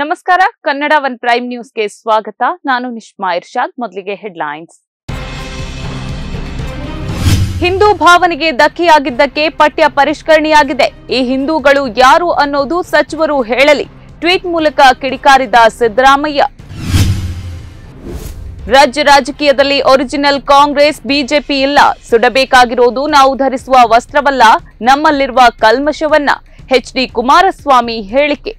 ನಮಸ್ಕಾರ Kannada one prime ನ್ಯೂಸ್ಗೆ ಸ್ವಾಗತ ನಾನು ನಿಶ್ಮಾ ಇರ್ಷಾದ್ ಮೊದಲಿಗೆ ಹೆಡ್ಲೈನ್ಸ್ ಹಿಂದೂ ಭಾವನೆಗೆ ಧಕ್ಕೆಯಾಗಿದ್ದಕ್ಕೆ ಪಠ್ಯ ಪರಿಷ್ಕರಣೆಯಾಗಿದೆ ಈ ಹಿಂದೂಗಳು ಯಾರು ಅನ್ನೋದು ಸಚಿವರು ಹೇಳಲಿ ಟ್ವೀಟ್ ಮೂಲಕ ಕಿಡಿಕಾರಿದ ಸಿದ್ದರಾಮಯ್ಯ ರಾಜ್ಯ ರಾಜಕೀಯದಲ್ಲಿ ಒರಿಜಿನಲ್ ಕಾಂಗ್ರೆಸ್ ಬಿಜೆಪಿ ಇಲ್ಲ ಸುಡಬೇಕಾಗಿರೋದು ನಾವು ಧರಿಸುವ ವಸ್ತ್ರವಲ್ಲ ನಮ್ಮಲ್ಲಿರುವ ಕಲ್ಮಶವನ್ನ ಎಚ್ ಡಿ ಕುಮಾರಸ್ವಾಮಿ ಹೇಳಿಕೆ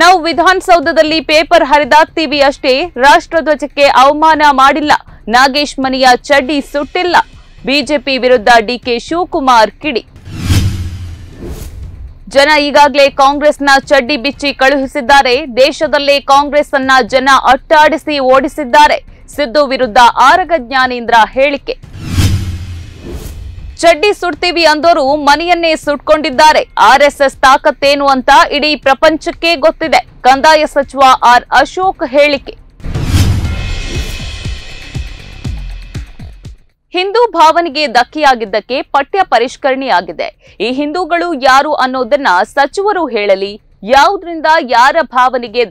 ನಾವು ವಿಧಾನಸೌಧದಲ್ಲಿ ಪೇಪರ್ ಹರಿದಾಕ್ತೀವಿ ಅಷ್ಟೇ ರಾಷ್ಟ್ರಧ್ವಜಕ್ಕೆ ಅವಮಾನ ಮಾಡಿಲ್ಲ ನಾಗೇಶ್ ಮನೆಯ ಚಡ್ಡಿ ಸುಟ್ಟಿಲ್ಲ ಬಿಜೆಪಿ ವಿರುದ್ಧ ಡಿಕೆ ಶಿವಕುಮಾರ್ ಕಿಡಿ ಜನ ಈಗಾಗಲೇ ಕಾಂಗ್ರೆಸ್ನ ಚಡ್ಡಿ ಬಿಚ್ಚಿ ಕಳುಹಿಸಿದ್ದಾರೆ ದೇಶದಲ್ಲೇ ಕಾಂಗ್ರೆಸ್ ಅನ್ನ ಜನ ಅಟ್ಟಾಡಿಸಿ ಓಡಿಸಿದ್ದಾರೆ ಸಿದ್ದು ವಿರುದ್ಧ ಆರಗ ಜ್ಞಾನೇಂದ್ರ ಹೇಳಿಕೆ ಚಡ್ಡಿ ಸುಡ್ತೀವಿ ಅಂದೋರು ಮನೆಯನ್ನೇ ಸುಟ್ಕೊಂಡಿದ್ದಾರೆ ಆರ್ಎಸ್ಎಸ್ ತಾಕತ್ತೇನು ಅಂತ ಇಡೀ ಪ್ರಪಂಚಕ್ಕೆ ಗೊತ್ತಿದೆ ಕಂದಾಯ ಸಚಿವ ಆರ್ ಅಶೋಕ್ ಹೇಳಿಕೆ ಹಿಂದೂ ಭಾವನೆಗೆ ಧಕ್ಕೆಯಾಗಿದ್ದಕ್ಕೆ ಪಠ್ಯ ಪರಿಷ್ಕರಣೆಯಾಗಿದೆ ಈ ಹಿಂದೂಗಳು ಯಾರು ಅನ್ನೋದನ್ನ ಸಚಿವರು ಹೇಳಲಿ ಯಾವುದರಿಂದ ಯಾರ ಭಾವನೆಗೆ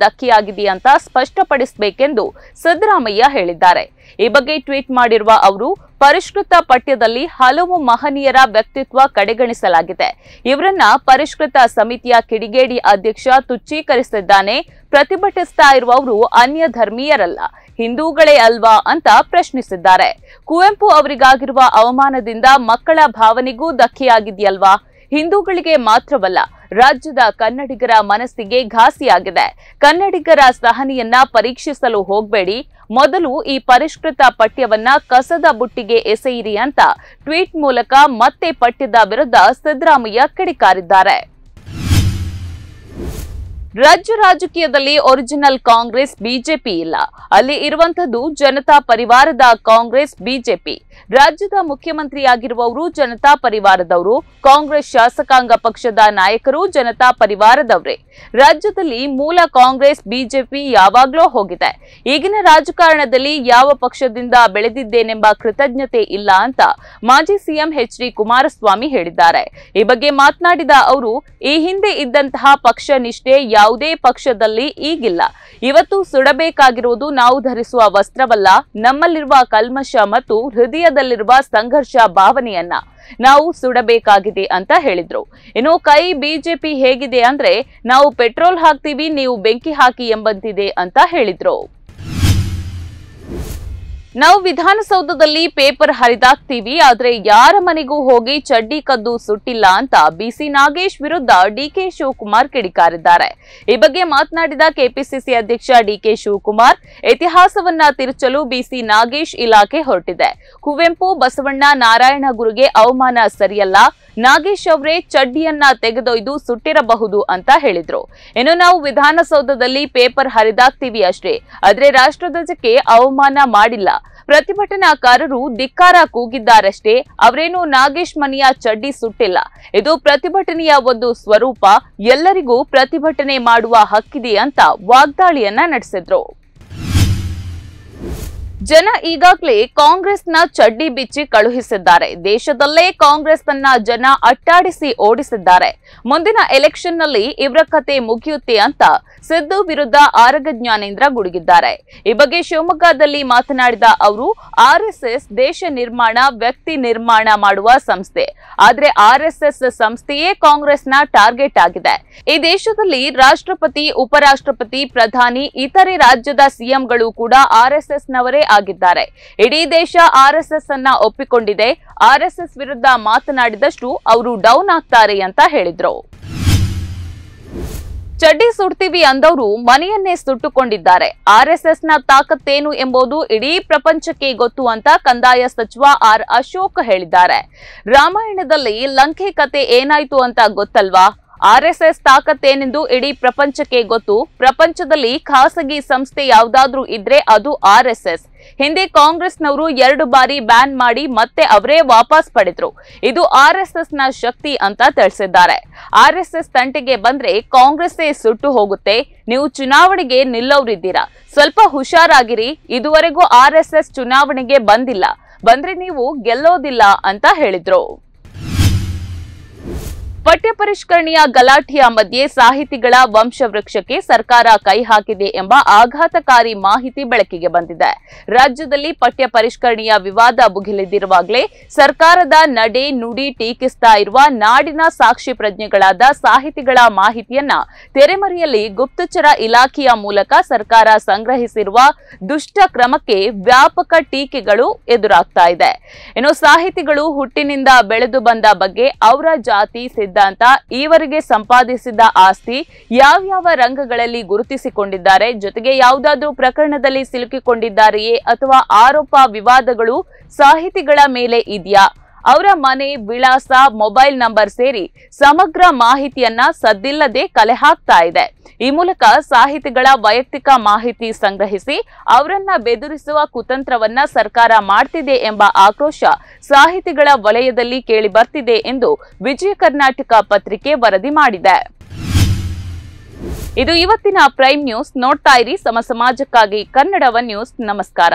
ಅಂತ ಸ್ಪಷ್ಟಪಡಿಸಬೇಕೆಂದು ಸಿದ್ದರಾಮಯ್ಯ ಹೇಳಿದ್ದಾರೆ ಈ ಬಗ್ಗೆ ಟ್ವೀಟ್ ಮಾಡಿರುವ ಅವರು ಪರಿಷ್ಕೃತ ಪಠ್ಯದಲ್ಲಿ ಹಲವು ಮಹನೀಯರ ವ್ಯಕ್ತಿತ್ವ ಕಡೆಗಣಿಸಲಾಗಿದೆ ಇವರನ್ನ ಪರಿಷ್ಕೃತ ಸಮಿತಿಯ ಕಿಡಿಗೇಡಿ ಅಧ್ಯಕ್ಷ ತುಚ್ಚೀಕರಿಸಿದ್ದಾನೆ ಪ್ರತಿಭಟಿಸ್ತಾ ಇರುವವರು ಅನ್ಯ ಧರ್ಮೀಯರಲ್ಲ ಹಿಂದೂಗಳೇ ಅಲ್ವಾ ಅಂತ ಪ್ರಶ್ನಿಸಿದ್ದಾರೆ ಕುವೆಂಪು ಅವರಿಗಾಗಿರುವ ಅವಮಾನದಿಂದ ಮಕ್ಕಳ ಭಾವನೆಗೂ ಧಕ್ಕೆಯಾಗಿದೆಯಲ್ವಾ ಹಿಂದೂಗಳಿಗೆ ಮಾತ್ರವಲ್ಲ ರಾಜ್ಯದ ಕನ್ನಡಿಗರ ಮನಸ್ಸಿಗೆ ಘಾಸಿಯಾಗಿದೆ ಕನ್ನಡಿಗರ ಸಹನೆಯನ್ನ ಪರೀಕ್ಷಿಸಲು ಹೋಗಬೇಡಿ ಮೊದಲು ಈ ಪರಿಷ್ಕೃತ ಪಠ್ಯವನ್ನ ಕಸದ ಬುಟ್ಟಿಗೆ ಎಸೆಯಿರಿ ಅಂತ ಟ್ವೀಟ್ ಮೂಲಕ ಮತ್ತೆ ಪಠ್ಯದ ವಿರುದ್ಧ ಸಿದ್ದರಾಮಯ್ಯ ಕಿಡಿಕಾರಿದ್ದಾರೆ ರಾಜ್ಯ ರಾಜಕೀಯದಲ್ಲಿ ಒರಿಜಿನಲ್ ಕಾಂಗ್ರೆಸ್ ಬಿಜೆಪಿ ಇಲ್ಲ ಅಲ್ಲಿ ಇರುವಂತದ್ದು ಜನತಾ ಪರಿವಾರದ ಕಾಂಗ್ರೆಸ್ ಬಿಜೆಪಿ ರಾಜ್ಯದ ಮುಖ್ಯಮಂತ್ರಿಯಾಗಿರುವವರು ಜನತಾ ಪರಿವಾರದವರು ಕಾಂಗ್ರೆಸ್ ಶಾಸಕಾಂಗ ಪಕ್ಷದ ನಾಯಕರು ಜನತಾ ಪರಿವಾರದವರೇ ರಾಜ್ಯದಲ್ಲಿ ಮೂಲ ಕಾಂಗ್ರೆಸ್ ಬಿಜೆಪಿ ಯಾವಾಗ್ಲೋ ಹೋಗಿದೆ ಈಗಿನ ರಾಜಕಾರಣದಲ್ಲಿ ಯಾವ ಪಕ್ಷದಿಂದ ಬೆಳೆದಿದ್ದೇನೆಂಬ ಕೃತಜ್ಞತೆ ಇಲ್ಲ ಅಂತ ಮಾಜಿ ಸಿಎಂ ಎಚ್ ಡಿ ಕುಮಾರಸ್ವಾಮಿ ಹೇಳಿದ್ದಾರೆ ಈ ಬಗ್ಗೆ ಮಾತನಾಡಿದ ಅವರು ಈ ಹಿಂದೆ ಇದ್ದಂತಹ ಪಕ್ಷ ನಿಷ್ಠೆ ಯಾವುದೇ ಪಕ್ಷದಲ್ಲಿ ಈಗಿಲ್ಲ ಇವತ್ತು ಸುಡಬೇಕಾಗಿರುವುದು ನಾವು ಧರಿಸುವ ವಸ್ತ್ರವಲ್ಲ ನಮ್ಮಲ್ಲಿರುವ ಕಲ್ಮಶ ಮತ್ತು ಹೃದಯದಲ್ಲಿರುವ ಸಂಘರ್ಷ ಭಾವನೆಯನ್ನ ನಾವು ಸುಡಬೇಕಾಗಿದೆ ಅಂತ ಹೇಳಿದ್ರು ಇನ್ನು ಕೈ ಬಿಜೆಪಿ ಹೇಗಿದೆ ಅಂದ್ರೆ ನಾವು ಪೆಟ್ರೋಲ್ ಹಾಕ್ತೀವಿ ನೀವು ಬೆಂಕಿ ಹಾಕಿ ಎಂಬಂತಿದೆ ಅಂತ ಹೇಳಿದ್ರು ನಾವು ವಿಧಾನಸೌಧದಲ್ಲಿ ಪೇಪರ್ ಹರಿದಾಕ್ತೀವಿ ಆದರೆ ಯಾರ ಮನೆಗೂ ಹೋಗಿ ಚಡ್ಡಿ ಕದ್ದು ಸುಟ್ಟಿಲ್ಲ ಅಂತ ಬಿಸಿ ನಾಗೇಶ್ ವಿರುದ್ಧ ಡಿಕೆ ಶಿವಕುಮಾರ್ ಕಿಡಿಕಾರಿದ್ದಾರೆ ಈ ಬಗ್ಗೆ ಮಾತನಾಡಿದ ಕೆಪಿಸಿಸಿ ಅಧ್ಯಕ್ಷ ಡಿಕೆ ಶಿವಕುಮಾರ್ ಇತಿಹಾಸವನ್ನ ತಿರುಚಲು ಬಿಸಿ ನಾಗೇಶ್ ಇಲಾಖೆ ಹೊರಟಿದೆ ಕುವೆಂಪು ಬಸವಣ್ಣ ನಾರಾಯಣ ಗುರುಗೆ ಅವಮಾನ ಸರಿಯಲ್ಲ ನಾಗೇಶ್ ಅವರೇ ಚಡ್ಡಿಯನ್ನ ತೆಗೆದೊಯ್ದು ಸುಟ್ಟಿರಬಹುದು ಅಂತ ಹೇಳಿದ್ರು ಇನ್ನು ನಾವು ವಿಧಾನಸೌಧದಲ್ಲಿ ಪೇಪರ್ ಹರಿದಾಕ್ತೀವಿ ಅಷ್ಟೇ ಆದರೆ ರಾಷ್ಟ್ರಧ್ವಜಕ್ಕೆ ಅವಮಾನ ಮಾಡಿಲ್ಲ ಪ್ರತಿಭಟನಾಕಾರರು ಧಿಕ್ಕಾರ ಕೂಗಿದ್ದಾರಷ್ಟೇ ಅವರೇನು ನಾಗೇಶ್ ಮನೆಯ ಚಡ್ಡಿ ಸುಟ್ಟಿಲ್ಲ ಇದು ಪ್ರತಿಭಟನೆಯ ಒಂದು ಸ್ವರೂಪ ಎಲ್ಲರಿಗೂ ಪ್ರತಿಭಟನೆ ಮಾಡುವ ಹಕ್ಕಿದೆ ಅಂತ ವಾಗ್ದಾಳಿಯನ್ನ ನಡೆಸಿದ್ರು ಜನ ಈಗಾಗಲೇ ಕಾಂಗ್ರೆಸ್ನ ಚಡ್ಡಿ ಬಿಚ್ಚಿ ಕಳುಹಿಸಿದ್ದಾರೆ ದೇಶದಲ್ಲೇ ಕಾಂಗ್ರೆಸ್ ತನ್ನ ಜನ ಅಟ್ಟಾಡಿಸಿ ಓಡಿಸಿದ್ದಾರೆ ಮುಂದಿನ ಎಲೆಕ್ಷನ್ನಲ್ಲಿ ಇವರ ಕತೆ ಮುಗಿಯುತ್ತೆ ಅಂತ ಸಿದ್ದು ವಿರುದ್ಧ ಆರಗ ಜ್ಞಾನೇಂದ್ರ ಗುಡುಗಿದ್ದಾರೆ ಈ ಬಗ್ಗೆ ಶಿವಮೊಗ್ಗದಲ್ಲಿ ಮಾತನಾಡಿದ ಅವರು ಆರ್ಎಸ್ಎಸ್ ದೇಶ ನಿರ್ಮಾಣ ವ್ಯಕ್ತಿ ನಿರ್ಮಾಣ ಮಾಡುವ ಸಂಸ್ಥೆ ಆದ್ರೆ ಆರ್ಎಸ್ಎಸ್ ಸಂಸ್ಥೆಯೇ ಕಾಂಗ್ರೆಸ್ನ ಟಾರ್ಗೆಟ್ ಆಗಿದೆ ಈ ದೇಶದಲ್ಲಿ ರಾಷ್ಟ್ರಪತಿ ಉಪರಾಷ್ಟ್ರಪತಿ ಪ್ರಧಾನಿ ಇತರೆ ರಾಜ್ಯದ ಸಿಎಂಗಳು ಕೂಡ ಆರ್ಎಸ್ಎಸ್ನವರೇ ಆಗಿದ್ದಾರೆ ಇಡೀ ದೇಶ ಆರ್ಎಸ್ಎಸ್ ಅನ್ನ ಒಪ್ಪಿಕೊಂಡಿದೆ ಆರ್ಎಸ್ಎಸ್ ವಿರುದ್ಧ ಮಾತನಾಡಿದಷ್ಟು ಅವರು ಡೌನ್ ಆಗ್ತಾರೆ ಅಂತ ಹೇಳಿದ್ರು ಚಡ್ಡಿ ಸುಡ್ತೀವಿ ಅಂದವರು ಮನೆಯನ್ನೇ ಸುಟ್ಟುಕೊಂಡಿದ್ದಾರೆ ಆರ್ಎಸ್ಎಸ್ ನ ತಾಕತ್ತೇನು ಎಂಬುದು ಇಡೀ ಪ್ರಪಂಚಕ್ಕೆ ಗೊತ್ತು ಅಂತ ಕಂದಾಯ ಸಚಿವ ಆರ್ ಅಶೋಕ್ ಹೇಳಿದ್ದಾರೆ ರಾಮಾಯಣದಲ್ಲಿ ಲಂಕೆ ಕತೆ ಏನಾಯ್ತು ಅಂತ ಗೊತ್ತಲ್ವಾ ಆರ್ಎಸ್ಎಸ್ ತಾಕತ್ತೇನೆಂದು ಇಡೀ ಪ್ರಪಂಚಕ್ಕೆ ಗೊತ್ತು ಪ್ರಪಂಚದಲ್ಲಿ ಖಾಸಗಿ ಸಂಸ್ಥೆ ಯಾವುದಾದ್ರೂ ಇದ್ರೆ ಅದು ಆರ್ಎಸ್ಎಸ್ ಹಿಂದೆ ಕಾಂಗ್ರೆಸ್ನವರು ಎರಡು ಬಾರಿ ಬ್ಯಾನ್ ಮಾಡಿ ಮತ್ತೆ ಅವರೇ ವಾಪಸ್ ಪಡೆದ್ರು ಇದು ಆರ್ಎಸ್ಎಸ್ ನ ಶಕ್ತಿ ಅಂತ ತಿಳಿಸಿದ್ದಾರೆ ಆರ್ಎಸ್ಎಸ್ ತಂಟೆಗೆ ಬಂದ್ರೆ ಕಾಂಗ್ರೆಸ್ಸೇ ಸುಟ್ಟು ಹೋಗುತ್ತೆ ನೀವು ಚುನಾವಣೆಗೆ ನಿಲ್ಲೋರಿದ್ದೀರಾ ಸ್ವಲ್ಪ ಹುಷಾರಾಗಿರಿ ಇದುವರೆಗೂ ಆರ್ಎಸ್ಎಸ್ ಚುನಾವಣೆಗೆ ಬಂದಿಲ್ಲ ಬಂದ್ರೆ ನೀವು ಗೆಲ್ಲೋದಿಲ್ಲ ಅಂತ ಹೇಳಿದ್ರು ಪಠ್ಯ ಪರಿಷ್ಕರಣೆಯ ಗಲಾಟೆಯ ಮಧ್ಯೆ ಸಾಹಿತಿಗಳ ವಂಶವೃಕ್ಷಕ್ಕೆ ಸರ್ಕಾರ ಕೈ ಹಾಕಿದೆ ಎಂಬ ಆಘಾತಕಾರಿ ಮಾಹಿತಿ ಬೆಳಕಿಗೆ ಬಂದಿದೆ ರಾಜ್ಯದಲ್ಲಿ ಪಠ್ಯ ಪರಿಷ್ಕರಣೆಯ ವಿವಾದ ಬುಗಿಲಿದ್ದಿರುವಾಗಲೇ ಸರ್ಕಾರದ ನಡೆ ನುಡಿ ಟೀಕಿಸ್ತಾ ಇರುವ ನಾಡಿನ ಸಾಕ್ಷಿ ಪ್ರಜ್ಞೆಗಳಾದ ಸಾಹಿತಿಗಳ ಮಾಹಿತಿಯನ್ನ ತೆರೆಮರೆಯಲ್ಲಿ ಗುಪ್ತಚರ ಇಲಾಖೆಯ ಮೂಲಕ ಸರ್ಕಾರ ಸಂಗ್ರಹಿಸಿರುವ ದುಷ್ಟ ಕ್ರಮಕ್ಕೆ ವ್ಯಾಪಕ ಟೀಕೆಗಳು ಎದುರಾಗ್ತಾ ಇದೆ ಇನ್ನು ಸಾಹಿತಿಗಳು ಹುಟ್ಟಿನಿಂದ ಬೆಳೆದು ಬಂದ ಬಗ್ಗೆ ಅವರ ಜಾತಿ ಸಿದ್ಧ ಮಾಡಿದ್ದ ಅಂತ ಈವರೆಗೆ ಸಂಪಾದಿಸಿದ್ದ ಆಸ್ತಿ ಯಾವ್ಯಾವ ರಂಗಗಳಲ್ಲಿ ಗುರುತಿಸಿಕೊಂಡಿದ್ದಾರೆ ಜೊತೆಗೆ ಯಾವುದಾದ್ರೂ ಪ್ರಕರಣದಲ್ಲಿ ಸಿಲುಕಿಕೊಂಡಿದ್ದಾರೆಯೇ ಅಥವಾ ಆರೋಪ ವಿವಾದಗಳು ಸಾಹಿತಿಗಳ ಮೇಲೆ ಇದೆಯಾ ಅವರ ಮನೆ ವಿಳಾಸ ಮೊಬೈಲ್ ನಂಬರ್ ಸೇರಿ ಸಮಗ್ರ ಮಾಹಿತಿಯನ್ನ ಸದ್ದಿಲ್ಲದೆ ಕಲೆ ಹಾಕ್ತಾ ಇದೆ ಈ ಮೂಲಕ ಸಾಹಿತಿಗಳ ವೈಯಕ್ತಿಕ ಮಾಹಿತಿ ಸಂಗ್ರಹಿಸಿ ಅವರನ್ನ ಬೆದುರಿಸುವ ಕುತಂತ್ರವನ್ನ ಸರ್ಕಾರ ಮಾಡ್ತಿದೆ ಎಂಬ ಆಕ್ರೋಶ ಸಾಹಿತಿಗಳ ವಲಯದಲ್ಲಿ ಕೇಳಿ ಬರ್ತಿದೆ ಎಂದು ವಿಜಯ ಕರ್ನಾಟಕ ಪತ್ರಿಕೆ ವರದಿ ಮಾಡಿದೆ ಇದು ಇವತ್ತಿನ ಪ್ರೈಮ್ ನ್ಯೂಸ್ ನೋಡ್ತಾ ಇರಿ ಸಮಸಮಾಜಕ್ಕಾಗಿ ಸಮಾಜಕ್ಕಾಗಿ ಕನ್ನಡವ ನ್ಯೂಸ್ ನಮಸ್ಕಾರ